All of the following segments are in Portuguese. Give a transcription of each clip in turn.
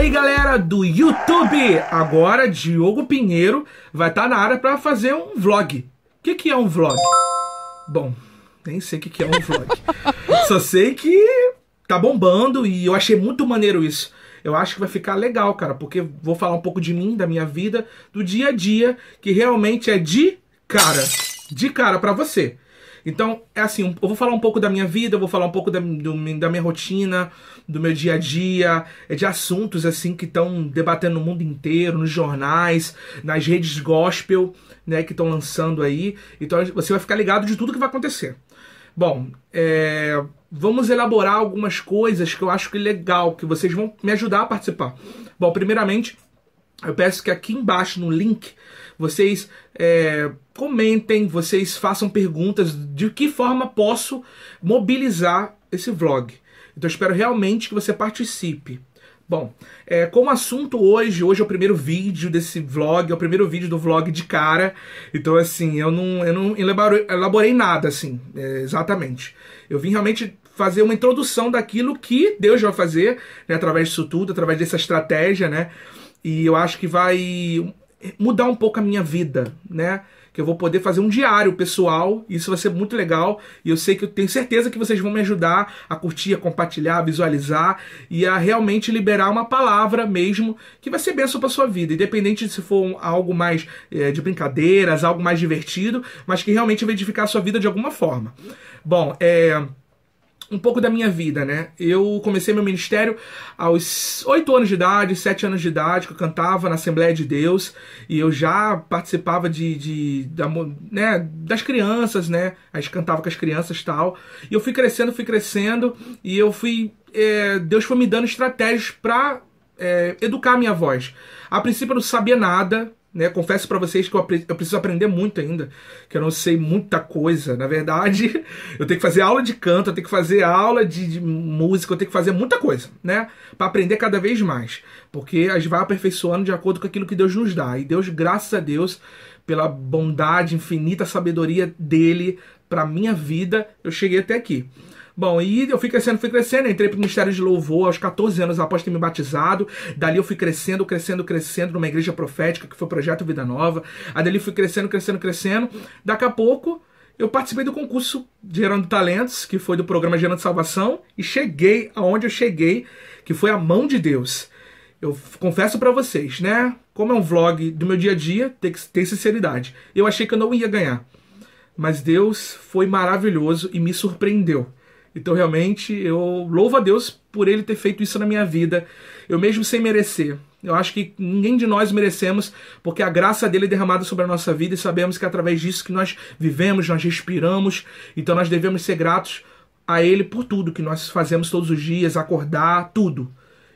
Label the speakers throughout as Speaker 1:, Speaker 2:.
Speaker 1: aí, galera do YouTube! Agora, Diogo Pinheiro vai estar tá na área para fazer um vlog. O que, que é um vlog? Bom, nem sei o que, que é um vlog. Só sei que tá bombando e eu achei muito maneiro isso. Eu acho que vai ficar legal, cara, porque vou falar um pouco de mim, da minha vida, do dia a dia, que realmente é de cara. De cara para você. Então, é assim, eu vou falar um pouco da minha vida, eu vou falar um pouco da, do, da minha rotina, do meu dia a dia, é de assuntos assim que estão debatendo no mundo inteiro, nos jornais, nas redes gospel, né, que estão lançando aí. Então, você vai ficar ligado de tudo que vai acontecer. Bom, é, vamos elaborar algumas coisas que eu acho que é legal, que vocês vão me ajudar a participar. Bom, primeiramente, eu peço que aqui embaixo no link vocês é, comentem, vocês façam perguntas de que forma posso mobilizar esse vlog. Então espero realmente que você participe. Bom, é, como assunto hoje, hoje é o primeiro vídeo desse vlog, é o primeiro vídeo do vlog de cara. Então, assim, eu não, eu não elaborei, elaborei nada, assim, é, exatamente. Eu vim realmente fazer uma introdução daquilo que Deus vai fazer, né, através disso tudo, através dessa estratégia, né? E eu acho que vai mudar um pouco a minha vida, né? que eu vou poder fazer um diário pessoal. Isso vai ser muito legal. E eu sei que eu tenho certeza que vocês vão me ajudar a curtir, a compartilhar, a visualizar e a realmente liberar uma palavra mesmo que vai ser benção para sua vida, independente se for algo mais é, de brincadeiras, algo mais divertido, mas que realmente vai edificar a sua vida de alguma forma. Bom, é um pouco da minha vida, né? Eu comecei meu ministério aos 8 anos de idade, 7 anos de idade, que eu cantava na Assembleia de Deus e eu já participava de, de da, né, das crianças, né? A gente cantava com as crianças tal. E eu fui crescendo, fui crescendo e eu fui. É, Deus foi me dando estratégias para é, educar a minha voz. A princípio eu não sabia nada, né? Confesso para vocês que eu, eu, preciso aprender muito ainda, que eu não sei muita coisa. Na verdade, eu tenho que fazer aula de canto, eu tenho que fazer aula de, de música, eu tenho que fazer muita coisa, né? Para aprender cada vez mais, porque a gente vai aperfeiçoando de acordo com aquilo que Deus nos dá. E Deus, graças a Deus, pela bondade infinita, sabedoria dele para minha vida, eu cheguei até aqui. Bom, e eu fui crescendo, fui crescendo, entrei entrei pro Ministério de Louvor aos 14 anos após ter me batizado. Dali eu fui crescendo, crescendo, crescendo numa igreja profética que foi o Projeto Vida Nova. Aí dali fui crescendo, crescendo, crescendo. Daqui a pouco eu participei do concurso Gerando Talentos, que foi do programa Gerando Salvação, e cheguei aonde eu cheguei, que foi a mão de Deus. Eu confesso para vocês, né? Como é um vlog do meu dia a dia, tem que ter sinceridade. Eu achei que eu não ia ganhar. Mas Deus foi maravilhoso e me surpreendeu. Então, realmente, eu louvo a Deus por ele ter feito isso na minha vida, eu mesmo sem merecer. Eu acho que ninguém de nós merecemos, porque a graça dele é derramada sobre a nossa vida e sabemos que é através disso que nós vivemos, nós respiramos, então nós devemos ser gratos a ele por tudo que nós fazemos todos os dias, acordar, tudo.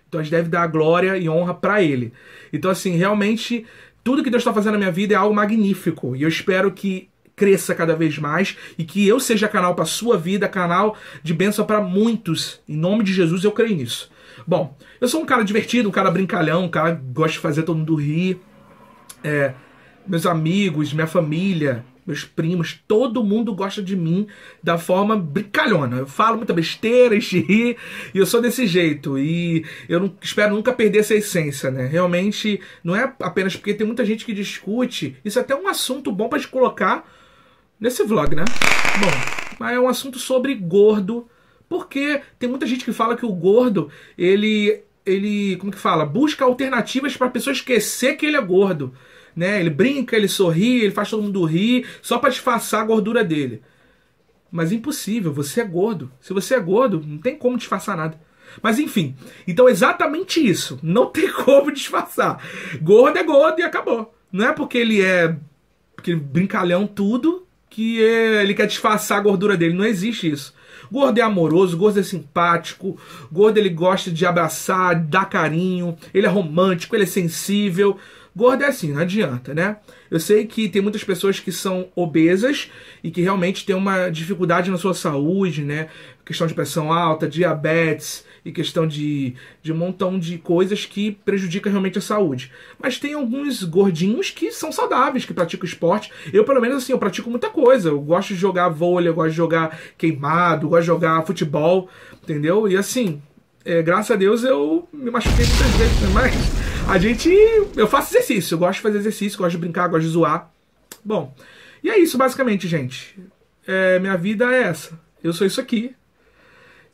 Speaker 1: Então a gente deve dar glória e honra para ele. Então, assim, realmente, tudo que Deus está fazendo na minha vida é algo magnífico e eu espero que cresça cada vez mais e que eu seja canal para sua vida, canal de bênção para muitos. Em nome de Jesus eu creio nisso. Bom, eu sou um cara divertido, um cara brincalhão, um cara que gosta de fazer todo mundo rir. É, meus amigos, minha família, meus primos, todo mundo gosta de mim da forma brincalhona. Eu falo muita besteira, xirri, e eu sou desse jeito. E eu não, espero nunca perder essa essência, né? Realmente, não é apenas porque tem muita gente que discute. Isso é até um assunto bom para te colocar nesse vlog, né? Bom, mas é um assunto sobre gordo, porque tem muita gente que fala que o gordo, ele ele, como que fala, busca alternativas para a pessoa esquecer que ele é gordo, né? Ele brinca, ele sorri, ele faz todo mundo rir, só para disfarçar a gordura dele. Mas impossível, você é gordo. Se você é gordo, não tem como disfarçar nada. Mas enfim, então é exatamente isso, não tem como disfarçar. Gordo é gordo e acabou. Não é porque ele é porque é brincalhão tudo que é, ele quer disfarçar a gordura dele. Não existe isso. Gordo é amoroso, gordo é simpático, gordo ele gosta de abraçar, dar carinho, ele é romântico, ele é sensível. Gordo é assim, não adianta, né? Eu sei que tem muitas pessoas que são obesas e que realmente tem uma dificuldade na sua saúde, né? Questão de pressão alta, diabetes, e questão de, de um montão de coisas que prejudica realmente a saúde. Mas tem alguns gordinhos que são saudáveis, que praticam esporte. Eu, pelo menos, assim, eu pratico muita coisa. Eu gosto de jogar vôlei, eu gosto de jogar queimado, eu gosto de jogar futebol, entendeu? E assim, é, graças a Deus eu me machuquei muitas vezes, né? mas a gente. Eu faço exercício, eu gosto de fazer exercício, gosto de brincar, gosto de zoar. Bom, e é isso basicamente, gente. É, minha vida é essa. Eu sou isso aqui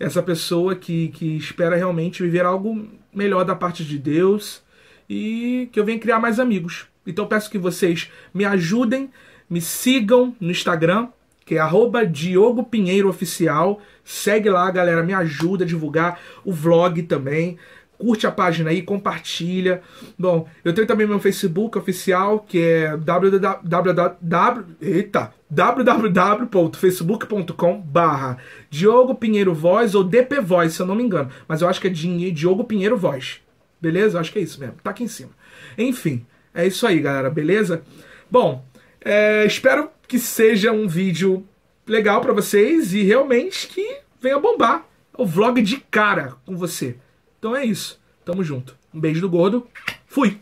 Speaker 1: essa pessoa que, que espera realmente viver algo melhor da parte de Deus e que eu venha criar mais amigos. Então peço que vocês me ajudem, me sigam no Instagram, que é arroba Diogo Pinheiro Oficial. Segue lá, galera, me ajuda a divulgar o vlog também curte a página aí, compartilha. Bom, eu tenho também meu Facebook oficial, que é www.facebook.com barra Diogo Pinheiro Voz ou DP Voz, se eu não me engano. Mas eu acho que é Diogo Pinheiro Voz. Beleza? Eu acho que é isso mesmo. Tá aqui em cima. Enfim, é isso aí, galera. Beleza? Bom, é, espero que seja um vídeo legal para vocês e realmente que venha bombar o vlog de cara com você. Então é isso. Tamo junto. Um beijo do gordo. Fui!